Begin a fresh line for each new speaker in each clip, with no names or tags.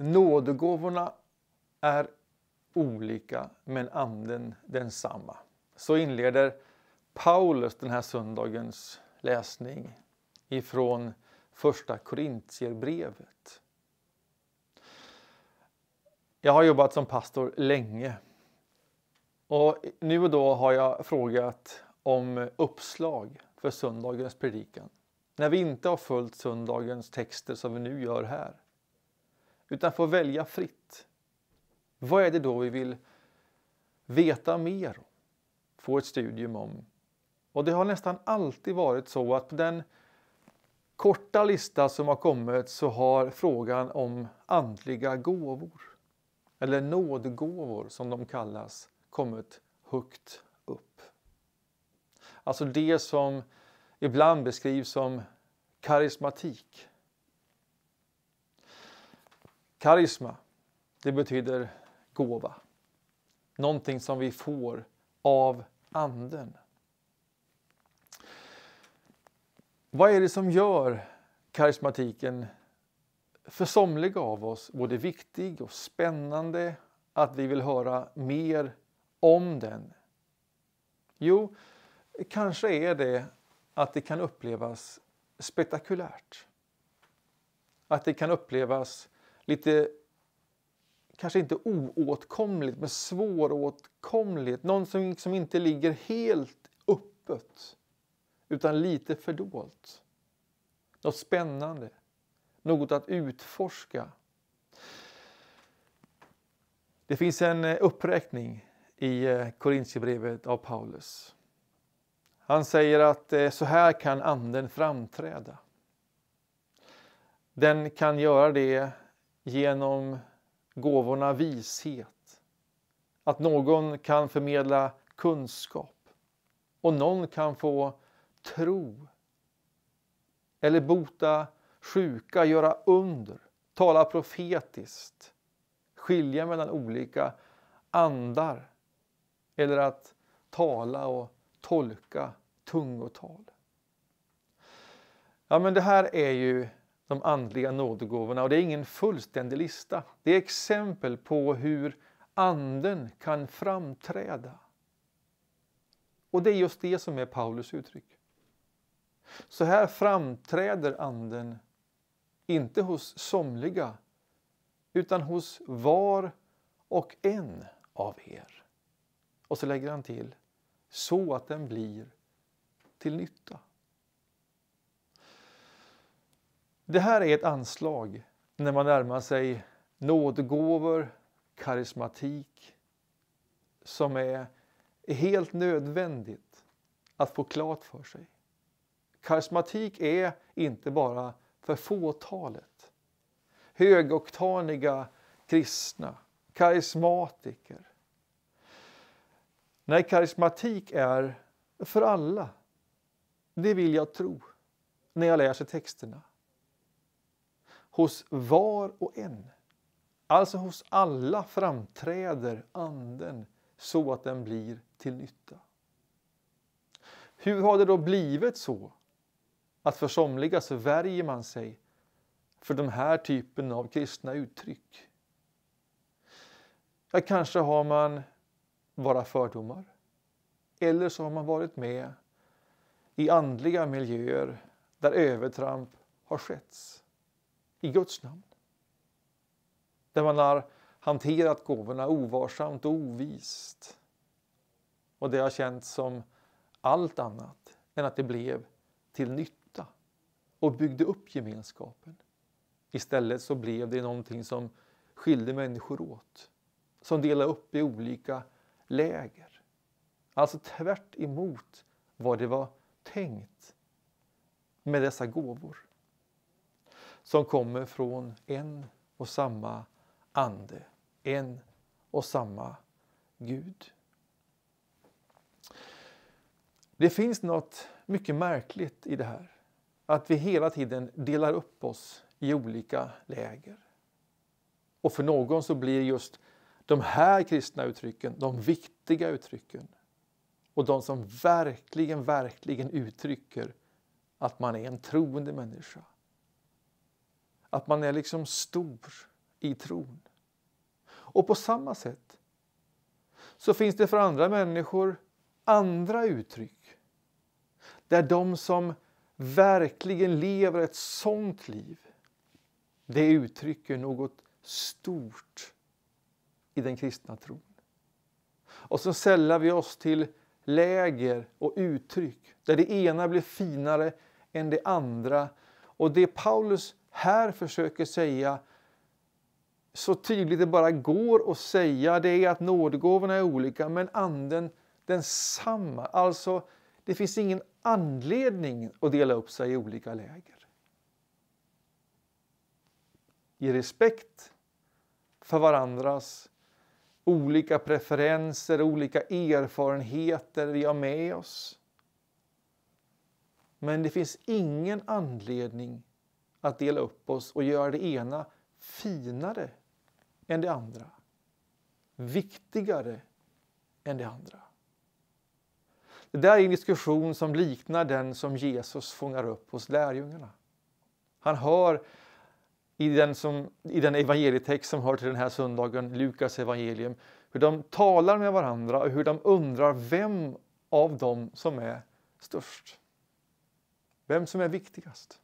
Nådegåvorna är olika men anden densamma. Så inleder Paulus den här söndagens läsning ifrån första Korintierbrevet. Jag har jobbat som pastor länge och nu och då har jag frågat om uppslag för söndagens predikan. När vi inte har följt söndagens texter som vi nu gör här utan får välja fritt. Vad är det då vi vill veta mer om, få ett studium om? Och det har nästan alltid varit så att på den korta lista som har kommit så har frågan om andliga gåvor, eller nådgåvor som de kallas, kommit högt upp. Alltså det som ibland beskrivs som karismatik, Karisma, det betyder gåva. Någonting som vi får av Anden. Vad är det som gör karismatiken för somliga av oss både viktig och spännande att vi vill höra mer om den? Jo, kanske är det att det kan upplevas spektakulärt. Att det kan upplevas lite, kanske inte oåtkomligt, men svåråtkomligt. Någonting som liksom inte ligger helt öppet, utan lite fördolt. Något spännande, något att utforska. Det finns en eh, uppräkning i eh, Korintierbrevet av Paulus. Han säger att eh, så här kan Anden framträda. Den kan göra det genom gåvorna vishet, att någon kan förmedla kunskap och någon kan få tro eller bota sjuka, göra under, tala profetiskt, skilja mellan olika andar eller att tala och tolka tungotal. Ja, men det här är ju de andliga nådegåvorna. Och det är ingen fullständig lista. Det är exempel på hur Anden kan framträda. Och det är just det som är Paulus uttryck. Så här framträder Anden, inte hos somliga, utan hos var och en av er. Och så lägger han till, så att den blir till nytta. Det här är ett anslag när man närmar sig nådgåvor, karismatik som är helt nödvändigt att få klart för sig. Karismatik är inte bara för fåtalet. Högoktaniga kristna, karismatiker. Nej, karismatik är för alla. Det vill jag tro när jag läser texterna. Hos var och en, alltså hos alla, framträder Anden så att den blir till nytta. Hur har det då blivit så att för somliga så värjer man sig för den här typen av kristna uttryck? Ja, kanske har man bara fördomar. Eller så har man varit med i andliga miljöer där övertramp har skett i Guds namn. Där man har hanterat gåvorna ovarsamt och ovist. Och det har känts som allt annat än att det blev till nytta och byggde upp gemenskapen. Istället så blev det någonting som skilde människor åt, som delade upp i olika läger. Alltså tvärt emot vad det var tänkt med dessa gåvor som kommer från en och samma ande, en och samma Gud. Det finns något mycket märkligt i det här, att vi hela tiden delar upp oss i olika läger. Och för någon så blir just de här kristna uttrycken de viktiga uttrycken och de som verkligen, verkligen uttrycker att man är en troende människa att man är liksom stor i tron. Och på samma sätt så finns det för andra människor andra uttryck. Där de som verkligen lever ett sånt liv, det uttrycker något stort i den kristna tron. Och så sällar vi oss till läger och uttryck där det ena blir finare än det andra. Och det Paulus här försöker säga så tydligt det bara går att säga det är att nådegåvorna är olika men anden densamma. Alltså, det finns ingen anledning att dela upp sig i olika läger. I respekt för varandras olika preferenser, olika erfarenheter vi har med oss. Men det finns ingen anledning att dela upp oss och göra det ena finare än det andra. Viktigare än det andra. Det där är en diskussion som liknar den som Jesus fångar upp hos lärjungarna. Han hör i den, som, i den evangelietext som hör till den här söndagen, Lukas evangelium, hur de talar med varandra och hur de undrar vem av dem som är störst. Vem som är viktigast.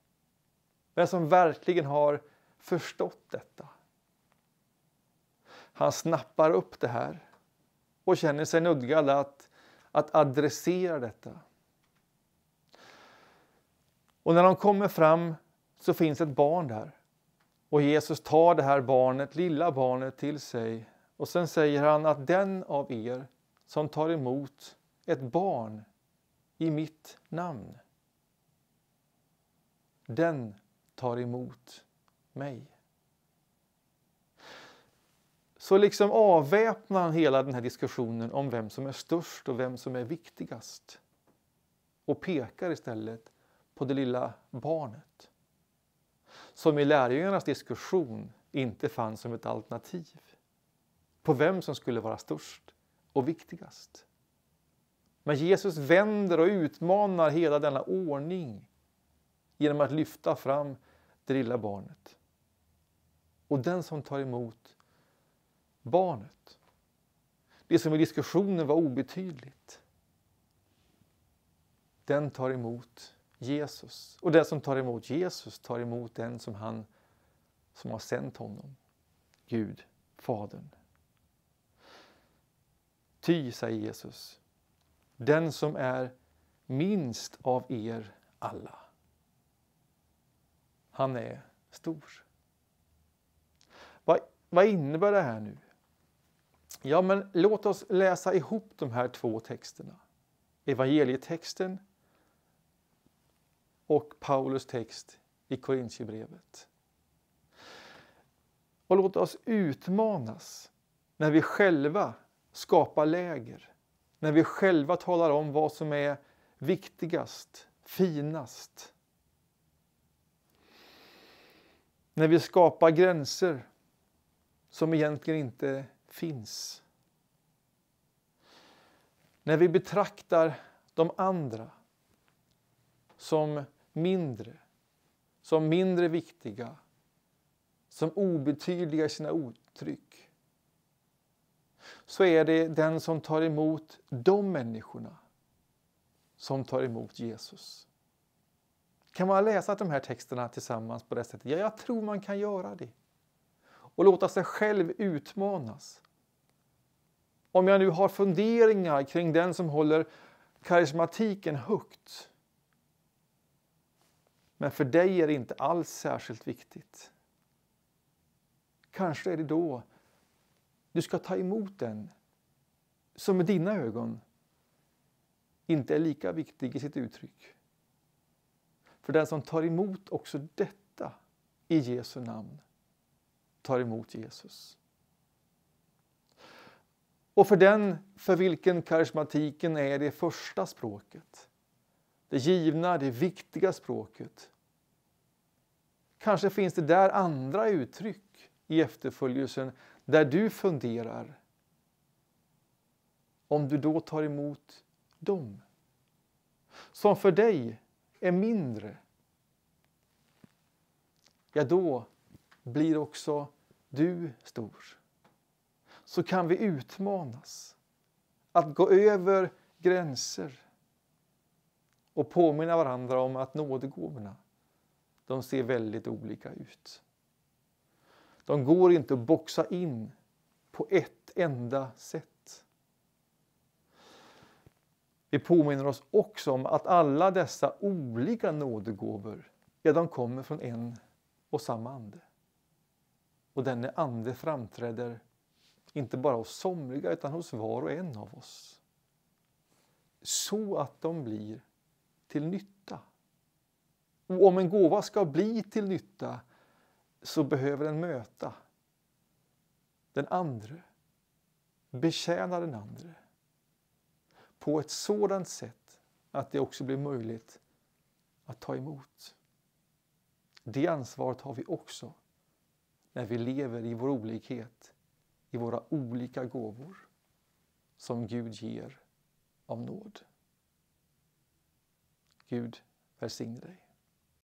Vem som verkligen har förstått detta. Han snappar upp det här och känner sig nödgad att, att adressera detta. Och när de kommer fram så finns ett barn där. Och Jesus tar det här barnet, lilla barnet till sig och sen säger han att den av er som tar emot ett barn i mitt namn, den tar emot mig. Så liksom avväpnar han hela den här diskussionen om vem som är störst och vem som är viktigast och pekar istället på det lilla barnet som i lärjungarnas diskussion inte fanns som ett alternativ på vem som skulle vara störst och viktigast. Men Jesus vänder och utmanar hela denna ordning genom att lyfta fram det lilla barnet. Och den som tar emot barnet, det som i diskussionen var obetydligt, den tar emot Jesus. Och den som tar emot Jesus tar emot den som han som har sänt honom, Gud, Fadern. Ty, säger Jesus, den som är minst av er alla han är stor. Vad, vad innebär det här nu? Ja, men låt oss läsa ihop de här två texterna. Evangelietexten och Paulus text i Korintierbrevet. Och låt oss utmanas när vi själva skapar läger, när vi själva talar om vad som är viktigast, finast, När vi skapar gränser som egentligen inte finns. När vi betraktar de andra som mindre, som mindre viktiga, som obetydliga i sina uttryck så är det den som tar emot de människorna som tar emot Jesus. Kan man läsa de här texterna tillsammans på det sättet? Ja, jag tror man kan göra det. Och låta sig själv utmanas. Om jag nu har funderingar kring den som håller karismatiken högt. Men för dig är det inte alls särskilt viktigt. Kanske är det då du ska ta emot den som med dina ögon inte är lika viktig i sitt uttryck för den som tar emot också detta i Jesu namn tar emot Jesus. Och för den för vilken karismatiken är det första språket, det givna, det viktiga språket. Kanske finns det där andra uttryck i efterföljelsen där du funderar. Om du då tar emot dem, som för dig är mindre ja, då blir också du stor. Så kan vi utmanas att gå över gränser och påminna varandra om att nådegåvorna de ser väldigt olika ut. De går inte att boxa in på ett enda sätt. Det påminner oss också om att alla dessa olika nådegåvor, ja, de kommer från en och samma ande. Och denne ande framträder inte bara hos somliga utan hos var och en av oss. Så att de blir till nytta. Och om en gåva ska bli till nytta så behöver den möta den andre, betjäna den andre på ett sådant sätt att det också blir möjligt att ta emot. Det ansvaret har vi också när vi lever i vår olikhet, i våra olika gåvor som Gud ger av nåd. Gud välsigne dig.